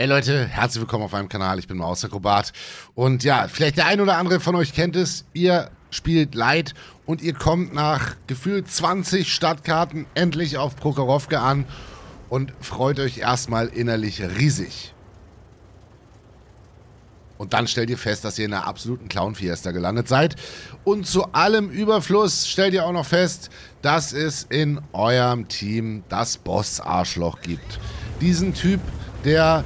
Hey Leute, herzlich willkommen auf meinem Kanal. Ich bin Maus Akrobat. Und ja, vielleicht der ein oder andere von euch kennt es. Ihr spielt Light und ihr kommt nach gefühlt 20 Stadtkarten endlich auf Prokhorovka an und freut euch erstmal innerlich riesig. Und dann stellt ihr fest, dass ihr in einer absoluten Clown-Fiesta gelandet seid. Und zu allem Überfluss stellt ihr auch noch fest, dass es in eurem Team das Boss-Arschloch gibt. Diesen Typ, der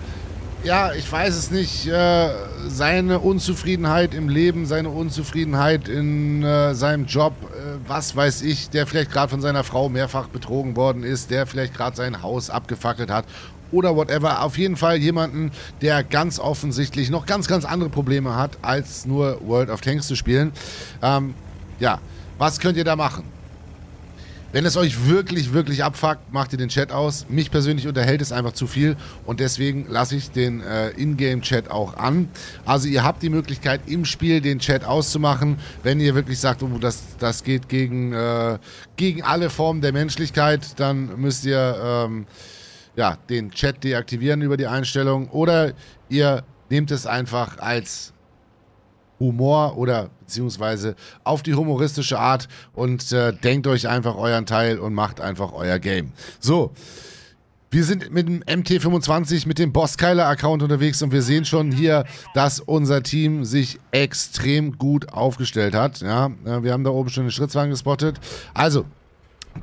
ja, ich weiß es nicht, äh, seine Unzufriedenheit im Leben, seine Unzufriedenheit in äh, seinem Job, äh, was weiß ich, der vielleicht gerade von seiner Frau mehrfach betrogen worden ist, der vielleicht gerade sein Haus abgefackelt hat oder whatever. Auf jeden Fall jemanden, der ganz offensichtlich noch ganz, ganz andere Probleme hat, als nur World of Tanks zu spielen. Ähm, ja, was könnt ihr da machen? Wenn es euch wirklich, wirklich abfuckt, macht ihr den Chat aus. Mich persönlich unterhält es einfach zu viel und deswegen lasse ich den äh, Ingame-Chat auch an. Also ihr habt die Möglichkeit, im Spiel den Chat auszumachen, wenn ihr wirklich sagt, oh, das, das geht gegen, äh, gegen alle Formen der Menschlichkeit, dann müsst ihr ähm, ja, den Chat deaktivieren über die Einstellung oder ihr nehmt es einfach als Humor oder beziehungsweise auf die humoristische Art und äh, denkt euch einfach euren Teil und macht einfach euer Game. So. Wir sind mit dem MT25, mit dem Bosskeiler-Account unterwegs und wir sehen schon hier, dass unser Team sich extrem gut aufgestellt hat. Ja, äh, wir haben da oben schon den Schrittzwang gespottet. Also,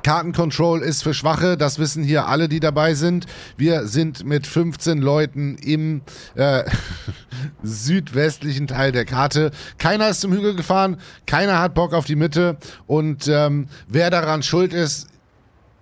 Kartencontrol ist für Schwache, das wissen hier alle, die dabei sind. Wir sind mit 15 Leuten im äh, südwestlichen Teil der Karte. Keiner ist zum Hügel gefahren, keiner hat Bock auf die Mitte. Und ähm, wer daran schuld ist,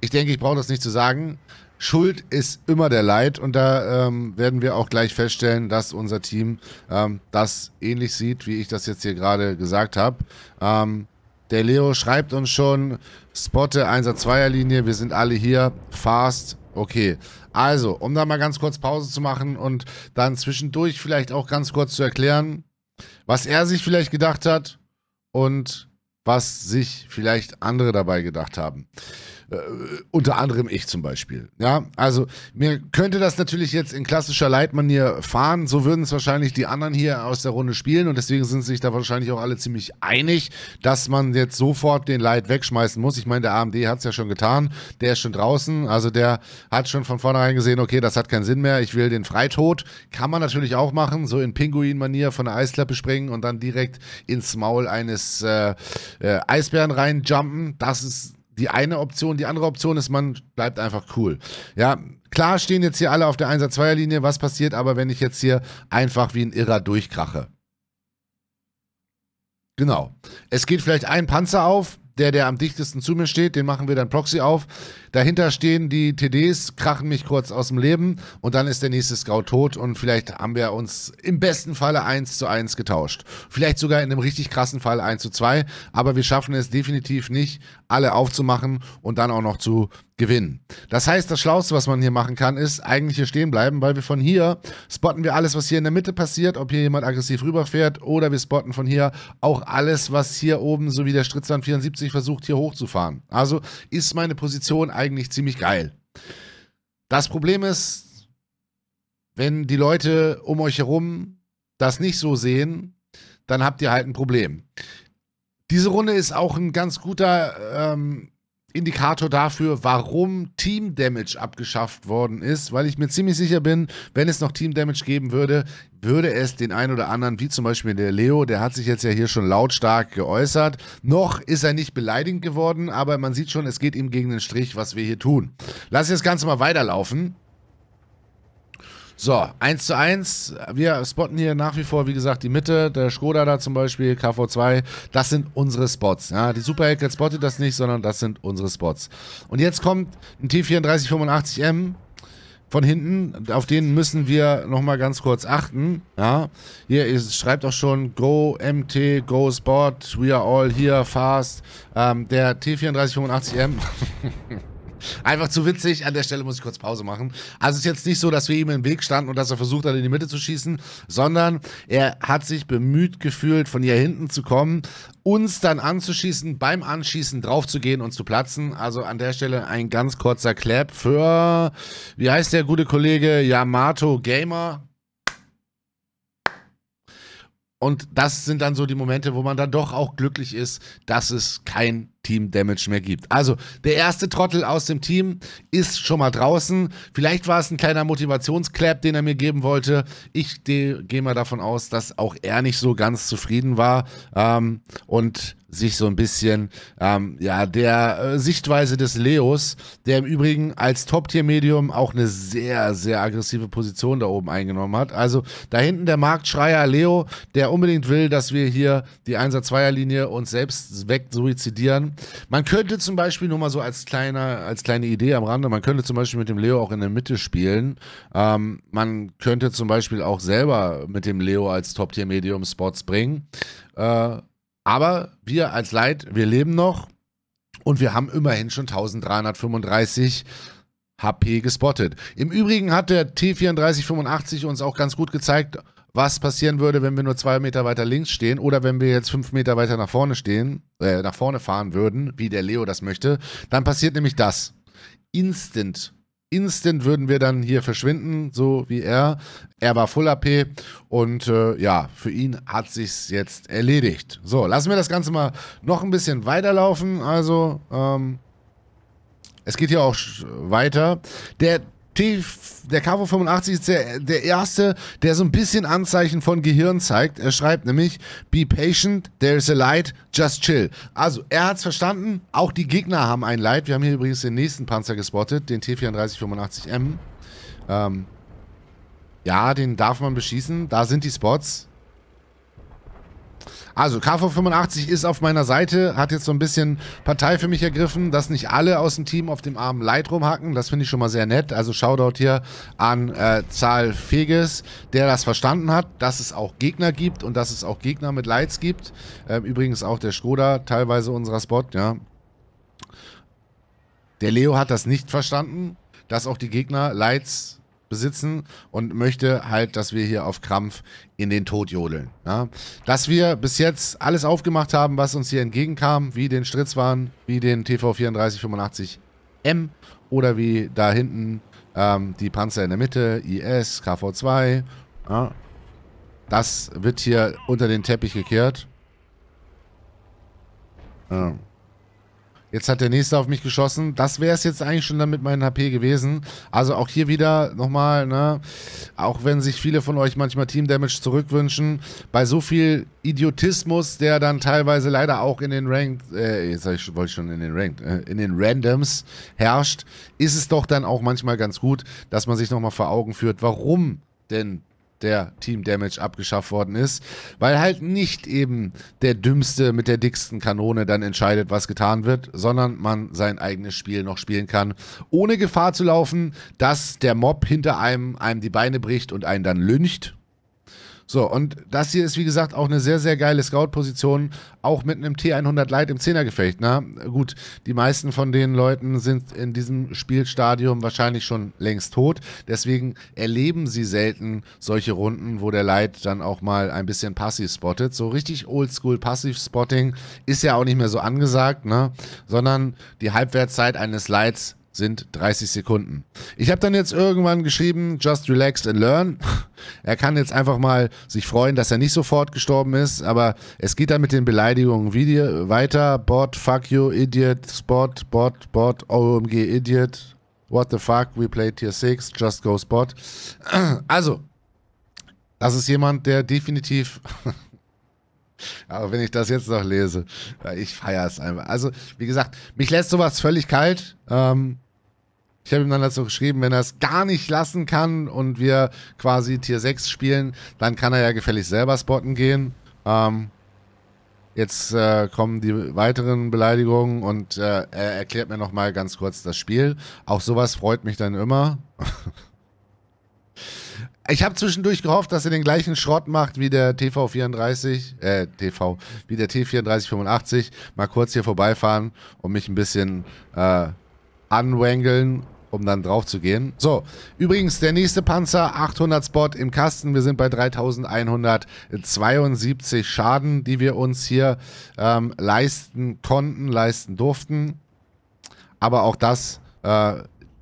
ich denke, ich brauche das nicht zu sagen. Schuld ist immer der Leid und da ähm, werden wir auch gleich feststellen, dass unser Team ähm, das ähnlich sieht, wie ich das jetzt hier gerade gesagt habe. Ähm, der Leo schreibt uns schon, spotte 1er-2er-Linie, wir sind alle hier, fast, okay. Also, um da mal ganz kurz Pause zu machen und dann zwischendurch vielleicht auch ganz kurz zu erklären, was er sich vielleicht gedacht hat und was sich vielleicht andere dabei gedacht haben. Äh, unter anderem ich zum Beispiel. Ja, also mir könnte das natürlich jetzt in klassischer Leitmanier fahren. So würden es wahrscheinlich die anderen hier aus der Runde spielen und deswegen sind sich da wahrscheinlich auch alle ziemlich einig, dass man jetzt sofort den Leit wegschmeißen muss. Ich meine, der AMD hat es ja schon getan. Der ist schon draußen. Also der hat schon von vornherein gesehen, okay, das hat keinen Sinn mehr. Ich will den Freitod. Kann man natürlich auch machen, so in Pinguin-Manier von der Eisklappe springen und dann direkt ins Maul eines äh, äh, Eisbären reinjumpen. Das ist die eine Option. Die andere Option ist, man bleibt einfach cool. Ja, klar stehen jetzt hier alle auf der 1 2 linie Was passiert aber, wenn ich jetzt hier einfach wie ein Irrer durchkrache? Genau. Es geht vielleicht ein Panzer auf, der, der am dichtesten zu mir steht, den machen wir dann Proxy auf. Dahinter stehen die TDs, krachen mich kurz aus dem Leben und dann ist der nächste Scout tot und vielleicht haben wir uns im besten Falle 1 zu 1 getauscht. Vielleicht sogar in einem richtig krassen Fall 1 zu 2, aber wir schaffen es definitiv nicht, alle aufzumachen und dann auch noch zu gewinnen. Das heißt, das Schlauste, was man hier machen kann, ist eigentlich hier stehen bleiben, weil wir von hier spotten wir alles, was hier in der Mitte passiert, ob hier jemand aggressiv rüberfährt oder wir spotten von hier auch alles, was hier oben, so wie der Stritzland 74 versucht, hier hochzufahren. Also ist meine Position eigentlich ziemlich geil. Das Problem ist, wenn die Leute um euch herum das nicht so sehen, dann habt ihr halt ein Problem. Diese Runde ist auch ein ganz guter ähm, Indikator dafür, warum Team Damage abgeschafft worden ist, weil ich mir ziemlich sicher bin, wenn es noch Team Damage geben würde, würde es den einen oder anderen, wie zum Beispiel der Leo, der hat sich jetzt ja hier schon lautstark geäußert. Noch ist er nicht beleidigend geworden, aber man sieht schon, es geht ihm gegen den Strich, was wir hier tun. Lass ich das Ganze mal weiterlaufen. So, 1 zu 1. Wir spotten hier nach wie vor, wie gesagt, die Mitte. Der Skoda da zum Beispiel, KV2. Das sind unsere Spots. Ja, die Superhacker spottet das nicht, sondern das sind unsere Spots. Und jetzt kommt ein T3485M von hinten. Auf den müssen wir nochmal ganz kurz achten. Ja, hier schreibt auch schon Go MT, Go Spot. we are all here, fast. Ähm, der T3485M. Einfach zu witzig. An der Stelle muss ich kurz Pause machen. Also es ist jetzt nicht so, dass wir ihm im Weg standen und dass er versucht hat, in die Mitte zu schießen, sondern er hat sich bemüht gefühlt, von hier hinten zu kommen, uns dann anzuschießen, beim Anschießen draufzugehen und zu platzen. Also an der Stelle ein ganz kurzer Clap für, wie heißt der gute Kollege, Yamato Gamer. Und das sind dann so die Momente, wo man dann doch auch glücklich ist, dass es kein Team Damage mehr gibt. Also, der erste Trottel aus dem Team ist schon mal draußen. Vielleicht war es ein kleiner Motivationsclap, den er mir geben wollte. Ich gehe mal davon aus, dass auch er nicht so ganz zufrieden war. Ähm, und sich so ein bisschen ähm, ja, der äh, Sichtweise des Leos, der im Übrigen als Top-Tier-Medium auch eine sehr, sehr aggressive Position da oben eingenommen hat. Also da hinten der Marktschreier Leo, der unbedingt will, dass wir hier die 1 er uns selbst wegsuizidieren. Man könnte zum Beispiel, nur mal so als, kleiner, als kleine Idee am Rande, man könnte zum Beispiel mit dem Leo auch in der Mitte spielen. Ähm, man könnte zum Beispiel auch selber mit dem Leo als Top-Tier-Medium Spots bringen. Äh, aber wir als Leid, wir leben noch und wir haben immerhin schon 1335 HP gespottet. Im Übrigen hat der T3485 uns auch ganz gut gezeigt, was passieren würde, wenn wir nur zwei Meter weiter links stehen oder wenn wir jetzt fünf Meter weiter nach vorne stehen, äh, nach vorne fahren würden, wie der Leo das möchte, dann passiert nämlich das. Instant instant würden wir dann hier verschwinden, so wie er. Er war Full AP und äh, ja, für ihn hat sich's jetzt erledigt. So, lassen wir das Ganze mal noch ein bisschen weiterlaufen. Also, ähm, es geht hier auch weiter. Der der KV 85 ist der, der erste, der so ein bisschen Anzeichen von Gehirn zeigt. Er schreibt nämlich, be patient, there is a light, just chill. Also, er hat es verstanden, auch die Gegner haben ein Light. Wir haben hier übrigens den nächsten Panzer gespottet, den T3485M. Ähm, ja, den darf man beschießen. Da sind die Spots. Also KV85 ist auf meiner Seite, hat jetzt so ein bisschen Partei für mich ergriffen, dass nicht alle aus dem Team auf dem armen Leid rumhacken. Das finde ich schon mal sehr nett. Also Shoutout hier an äh, Zahl Feges, der das verstanden hat, dass es auch Gegner gibt und dass es auch Gegner mit Lights gibt. Ähm, übrigens auch der Skoda, teilweise unserer Spot, ja. Der Leo hat das nicht verstanden, dass auch die Gegner Lights besitzen und möchte halt, dass wir hier auf Krampf in den Tod jodeln. Ja? Dass wir bis jetzt alles aufgemacht haben, was uns hier entgegenkam, wie den Stritzwahn, wie den TV3485M oder wie da hinten ähm, die Panzer in der Mitte, IS, KV2. Ja? Das wird hier unter den Teppich gekehrt. Ja. Jetzt hat der nächste auf mich geschossen. Das wäre es jetzt eigentlich schon dann mit meinen HP gewesen. Also auch hier wieder nochmal, ne? Auch wenn sich viele von euch manchmal Team Damage zurückwünschen, bei so viel Idiotismus, der dann teilweise leider auch in den Ranked, äh, jetzt ich, wollte ich schon in den Ranked, äh, in den Randoms herrscht, ist es doch dann auch manchmal ganz gut, dass man sich nochmal vor Augen führt, warum denn der Team Damage abgeschafft worden ist, weil halt nicht eben der dümmste mit der dicksten Kanone dann entscheidet, was getan wird, sondern man sein eigenes Spiel noch spielen kann, ohne Gefahr zu laufen, dass der Mob hinter einem einem die Beine bricht und einen dann lyncht so, und das hier ist, wie gesagt, auch eine sehr, sehr geile Scout-Position, auch mit einem T100 Light im Zehnergefecht. Na gut, die meisten von den Leuten sind in diesem Spielstadium wahrscheinlich schon längst tot. Deswegen erleben sie selten solche Runden, wo der Light dann auch mal ein bisschen passiv spottet. So richtig oldschool passiv spotting ist ja auch nicht mehr so angesagt, ne? sondern die Halbwertszeit eines Lights sind 30 Sekunden. Ich habe dann jetzt irgendwann geschrieben, just relax and learn. Er kann jetzt einfach mal sich freuen, dass er nicht sofort gestorben ist, aber es geht dann mit den Beleidigungen Video weiter. Bot, fuck you, idiot, spot, bot, bot, OMG, idiot. What the fuck, we played tier 6, just go spot. Also, das ist jemand, der definitiv Aber wenn ich das jetzt noch lese, ich feiere es einfach. Also, wie gesagt, mich lässt sowas völlig kalt. Ähm, ich habe ihm dann dazu geschrieben, wenn er es gar nicht lassen kann und wir quasi Tier 6 spielen, dann kann er ja gefällig selber spotten gehen. Ähm, jetzt äh, kommen die weiteren Beleidigungen und äh, er erklärt mir nochmal ganz kurz das Spiel. Auch sowas freut mich dann immer. Ich habe zwischendurch gehofft, dass er den gleichen Schrott macht wie der TV34, äh, TV, wie der T3485. Mal kurz hier vorbeifahren und mich ein bisschen äh, anwangeln, um dann drauf zu gehen. So, übrigens, der nächste Panzer, 800 Spot im Kasten. Wir sind bei 3172 Schaden, die wir uns hier ähm, leisten konnten, leisten durften. Aber auch das, äh,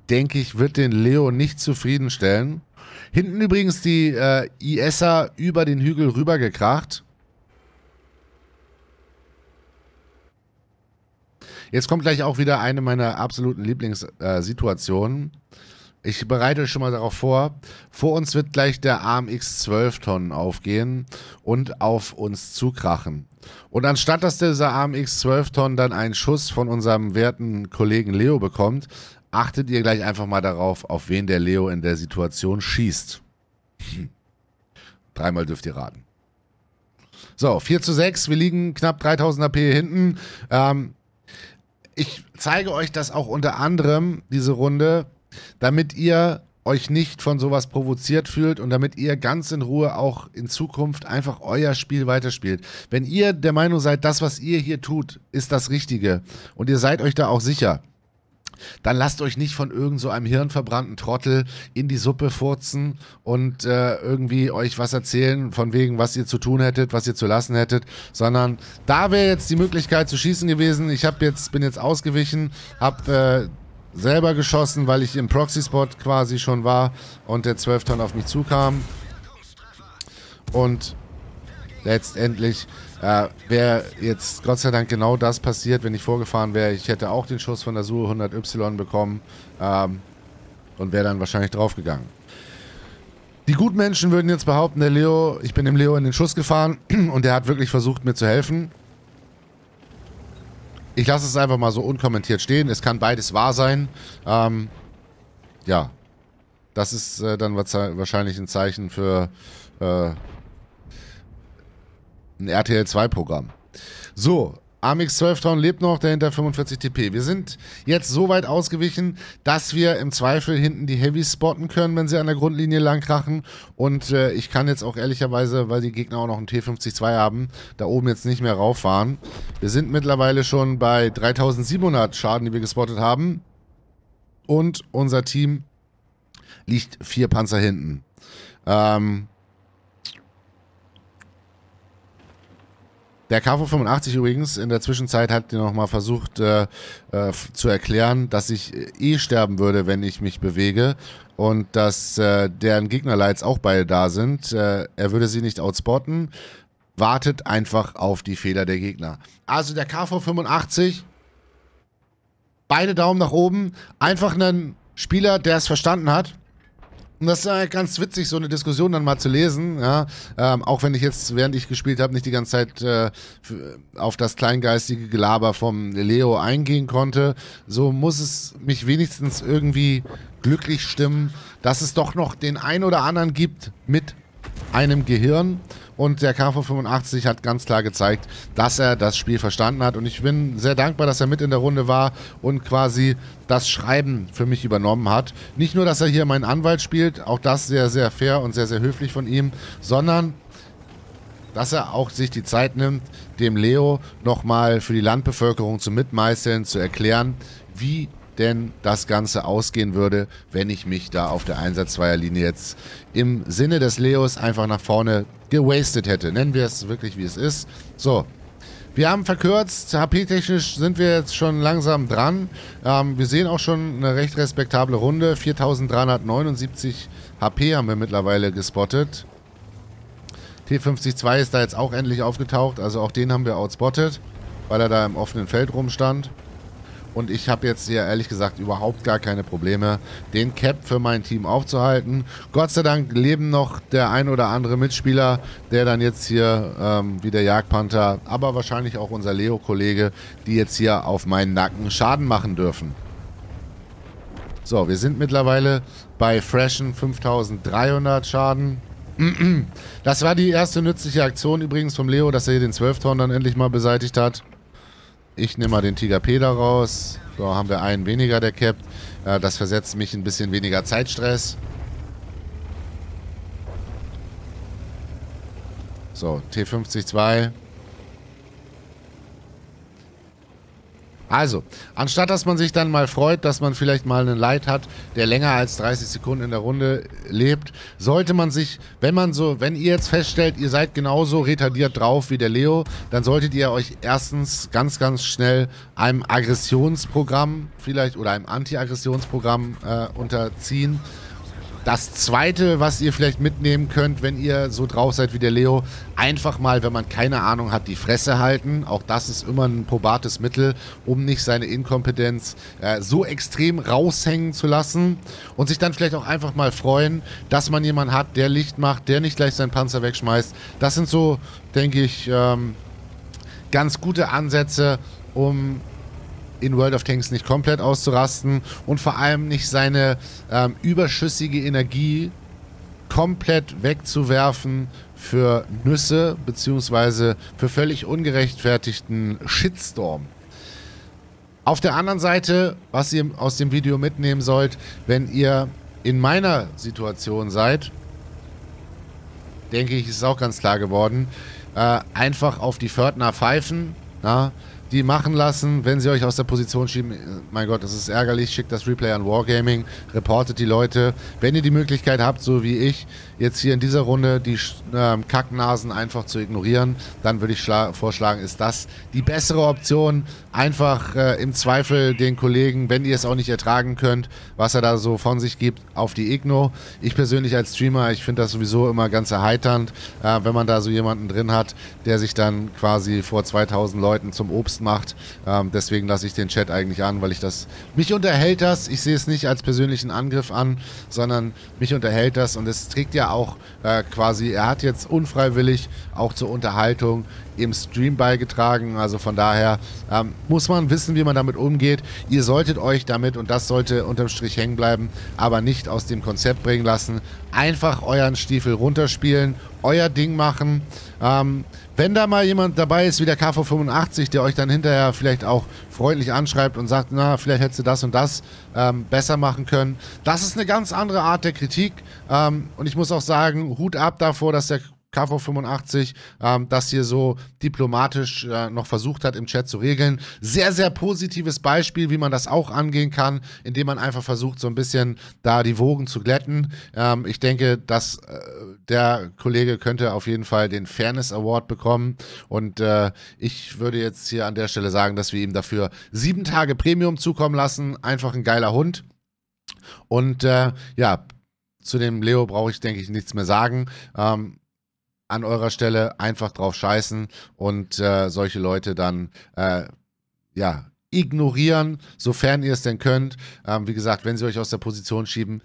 denke ich, wird den Leo nicht zufriedenstellen. Hinten übrigens die äh, ISer über den Hügel rübergekracht. Jetzt kommt gleich auch wieder eine meiner absoluten Lieblingssituationen. Äh, ich bereite euch schon mal darauf vor. Vor uns wird gleich der AMX 12 Tonnen aufgehen und auf uns zukrachen. Und anstatt dass dieser AMX 12 Tonnen dann einen Schuss von unserem werten Kollegen Leo bekommt, achtet ihr gleich einfach mal darauf, auf wen der Leo in der Situation schießt. Dreimal dürft ihr raten. So, 4 zu 6, wir liegen knapp 3000 AP hinten. Ähm, ich zeige euch das auch unter anderem, diese Runde, damit ihr euch nicht von sowas provoziert fühlt und damit ihr ganz in Ruhe auch in Zukunft einfach euer Spiel weiterspielt. Wenn ihr der Meinung seid, das, was ihr hier tut, ist das Richtige und ihr seid euch da auch sicher, dann lasst euch nicht von irgend so einem hirnverbrannten Trottel in die Suppe furzen und äh, irgendwie euch was erzählen von wegen, was ihr zu tun hättet, was ihr zu lassen hättet, sondern da wäre jetzt die Möglichkeit zu schießen gewesen. Ich habe jetzt bin jetzt ausgewichen, habe äh, selber geschossen, weil ich im Proxy Spot quasi schon war und der 12 Ton auf mich zukam. Und letztendlich äh, wäre jetzt Gott sei Dank genau das passiert, wenn ich vorgefahren wäre. Ich hätte auch den Schuss von der Suhe 100Y bekommen ähm, und wäre dann wahrscheinlich draufgegangen. Die Gutmenschen würden jetzt behaupten, der Leo, ich bin dem Leo in den Schuss gefahren und der hat wirklich versucht, mir zu helfen. Ich lasse es einfach mal so unkommentiert stehen. Es kann beides wahr sein. Ähm, ja, das ist äh, dann wahrscheinlich ein Zeichen für äh, ein RTL 2-Programm. So, Amix 12 Town lebt noch, dahinter 45 TP. Wir sind jetzt so weit ausgewichen, dass wir im Zweifel hinten die Heavys spotten können, wenn sie an der Grundlinie langkrachen. Und äh, ich kann jetzt auch ehrlicherweise, weil die Gegner auch noch einen T52 haben, da oben jetzt nicht mehr rauffahren. Wir sind mittlerweile schon bei 3700 Schaden, die wir gespottet haben. Und unser Team liegt vier Panzer hinten. Ähm, Der KV85 übrigens in der Zwischenzeit hat noch nochmal versucht äh, äh, zu erklären, dass ich äh, eh sterben würde, wenn ich mich bewege und dass äh, deren Gegnerlights auch beide da sind. Äh, er würde sie nicht outspotten. Wartet einfach auf die Fehler der Gegner. Also der KV85, beide Daumen nach oben. Einfach einen Spieler, der es verstanden hat und das ist ja ganz witzig, so eine Diskussion dann mal zu lesen. Ja? Ähm, auch wenn ich jetzt, während ich gespielt habe, nicht die ganze Zeit äh, auf das kleingeistige Gelaber vom Leo eingehen konnte, so muss es mich wenigstens irgendwie glücklich stimmen, dass es doch noch den ein oder anderen gibt mit einem Gehirn und der KV85 hat ganz klar gezeigt, dass er das Spiel verstanden hat. Und ich bin sehr dankbar, dass er mit in der Runde war und quasi das Schreiben für mich übernommen hat. Nicht nur, dass er hier meinen Anwalt spielt, auch das sehr, sehr fair und sehr, sehr höflich von ihm, sondern dass er auch sich die Zeit nimmt, dem Leo nochmal für die Landbevölkerung zu mitmeißeln, zu erklären, wie denn das Ganze ausgehen würde, wenn ich mich da auf der Einsatzzweierlinie jetzt im Sinne des Leos einfach nach vorne gewastet hätte. Nennen wir es wirklich, wie es ist. So, wir haben verkürzt, HP-technisch sind wir jetzt schon langsam dran. Ähm, wir sehen auch schon eine recht respektable Runde. 4379 HP haben wir mittlerweile gespottet. T502 ist da jetzt auch endlich aufgetaucht, also auch den haben wir outspottet, weil er da im offenen Feld rumstand. Und ich habe jetzt hier ehrlich gesagt überhaupt gar keine Probleme, den Cap für mein Team aufzuhalten. Gott sei Dank leben noch der ein oder andere Mitspieler, der dann jetzt hier ähm, wie der Jagdpanther, aber wahrscheinlich auch unser Leo-Kollege, die jetzt hier auf meinen Nacken Schaden machen dürfen. So, wir sind mittlerweile bei Freshen 5300 Schaden. Das war die erste nützliche Aktion übrigens vom Leo, dass er hier den 12 dann endlich mal beseitigt hat. Ich nehme mal den Tiger P da raus. So haben wir einen weniger, der Cap. Äh, das versetzt mich ein bisschen weniger Zeitstress. So, T50-2. Also, anstatt dass man sich dann mal freut, dass man vielleicht mal einen Leid hat, der länger als 30 Sekunden in der Runde lebt, sollte man sich, wenn man so, wenn ihr jetzt feststellt, ihr seid genauso retardiert drauf wie der Leo, dann solltet ihr euch erstens ganz, ganz schnell einem Aggressionsprogramm vielleicht oder einem Anti-Aggressionsprogramm äh, unterziehen. Das zweite, was ihr vielleicht mitnehmen könnt, wenn ihr so drauf seid wie der Leo, einfach mal, wenn man keine Ahnung hat, die Fresse halten. Auch das ist immer ein probates Mittel, um nicht seine Inkompetenz äh, so extrem raushängen zu lassen und sich dann vielleicht auch einfach mal freuen, dass man jemanden hat, der Licht macht, der nicht gleich seinen Panzer wegschmeißt. Das sind so, denke ich, ähm, ganz gute Ansätze, um in World of Tanks nicht komplett auszurasten und vor allem nicht seine ähm, überschüssige Energie komplett wegzuwerfen für Nüsse beziehungsweise für völlig ungerechtfertigten Shitstorm. Auf der anderen Seite, was ihr aus dem Video mitnehmen sollt, wenn ihr in meiner Situation seid, denke ich, ist auch ganz klar geworden, äh, einfach auf die Fördner pfeifen, na, die machen lassen. Wenn sie euch aus der Position schieben, mein Gott, das ist ärgerlich. Schickt das Replay an Wargaming, reportet die Leute. Wenn ihr die Möglichkeit habt, so wie ich, jetzt hier in dieser Runde die ähm, Kacknasen einfach zu ignorieren, dann würde ich vorschlagen, ist das die bessere Option, einfach äh, im Zweifel den Kollegen, wenn ihr es auch nicht ertragen könnt, was er da so von sich gibt, auf die Igno. Ich persönlich als Streamer, ich finde das sowieso immer ganz erheiternd, äh, wenn man da so jemanden drin hat, der sich dann quasi vor 2000 Leuten zum Obst macht. Ähm, deswegen lasse ich den Chat eigentlich an, weil ich das, mich unterhält das, ich sehe es nicht als persönlichen Angriff an, sondern mich unterhält das und es trägt ja auch äh, quasi, er hat jetzt unfreiwillig auch zur Unterhaltung im Stream beigetragen. Also von daher ähm, muss man wissen, wie man damit umgeht. Ihr solltet euch damit, und das sollte unterm Strich hängen bleiben, aber nicht aus dem Konzept bringen lassen. Einfach euren Stiefel runterspielen, euer Ding machen. Ähm, wenn da mal jemand dabei ist wie der KV85, der euch dann hinterher vielleicht auch freundlich anschreibt und sagt, na, vielleicht hättest du das und das ähm, besser machen können. Das ist eine ganz andere Art der Kritik. Ähm, und ich muss auch sagen, Hut ab davor, dass der KV85 ähm, das hier so diplomatisch äh, noch versucht hat, im Chat zu regeln. Sehr, sehr positives Beispiel, wie man das auch angehen kann, indem man einfach versucht, so ein bisschen da die Wogen zu glätten. Ähm, ich denke, dass äh, der Kollege könnte auf jeden Fall den Fairness Award bekommen. Und äh, ich würde jetzt hier an der Stelle sagen, dass wir ihm dafür sieben Tage Premium zukommen lassen. Einfach ein geiler Hund. Und äh, ja, zu dem Leo brauche ich, denke ich, nichts mehr sagen. Ähm, an eurer Stelle einfach drauf scheißen und äh, solche Leute dann äh, ja ignorieren, sofern ihr es denn könnt. Ähm, wie gesagt, wenn sie euch aus der Position schieben,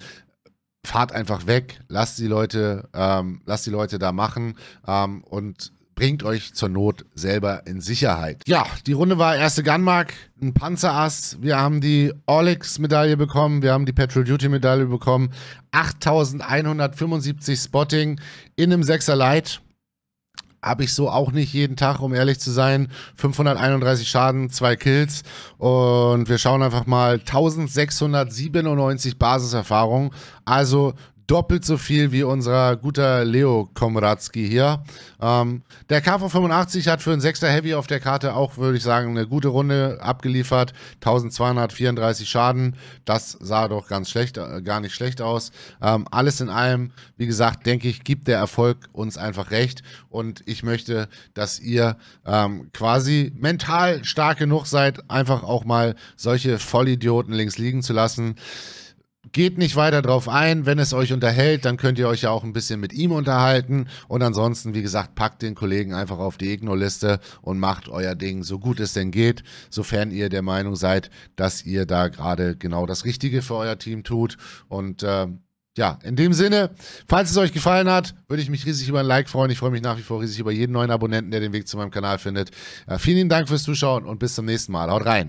fahrt einfach weg, lasst die Leute, ähm, lasst die Leute da machen ähm, und bringt euch zur Not selber in Sicherheit. Ja, die Runde war erste Gunmark, ein Panzerass. Wir haben die Orlex-Medaille bekommen, wir haben die Petrol Duty-Medaille bekommen. 8175 Spotting in einem Sechser Light. Habe ich so auch nicht jeden Tag, um ehrlich zu sein. 531 Schaden, zwei Kills. Und wir schauen einfach mal. 1697 Basiserfahrung. Also doppelt so viel wie unser guter Leo Komradski hier. Ähm, der KV85 hat für einen 6er Heavy auf der Karte auch, würde ich sagen, eine gute Runde abgeliefert. 1234 Schaden. Das sah doch ganz schlecht, äh, gar nicht schlecht aus. Ähm, alles in allem, wie gesagt, denke ich, gibt der Erfolg uns einfach recht. Und ich möchte, dass ihr ähm, quasi mental stark genug seid, einfach auch mal solche Vollidioten links liegen zu lassen. Geht nicht weiter drauf ein. Wenn es euch unterhält, dann könnt ihr euch ja auch ein bisschen mit ihm unterhalten. Und ansonsten, wie gesagt, packt den Kollegen einfach auf die Igno-Liste und macht euer Ding so gut es denn geht, sofern ihr der Meinung seid, dass ihr da gerade genau das Richtige für euer Team tut. Und äh, ja, in dem Sinne, falls es euch gefallen hat, würde ich mich riesig über ein Like freuen. Ich freue mich nach wie vor riesig über jeden neuen Abonnenten, der den Weg zu meinem Kanal findet. Äh, vielen Dank fürs Zuschauen und bis zum nächsten Mal. Haut rein.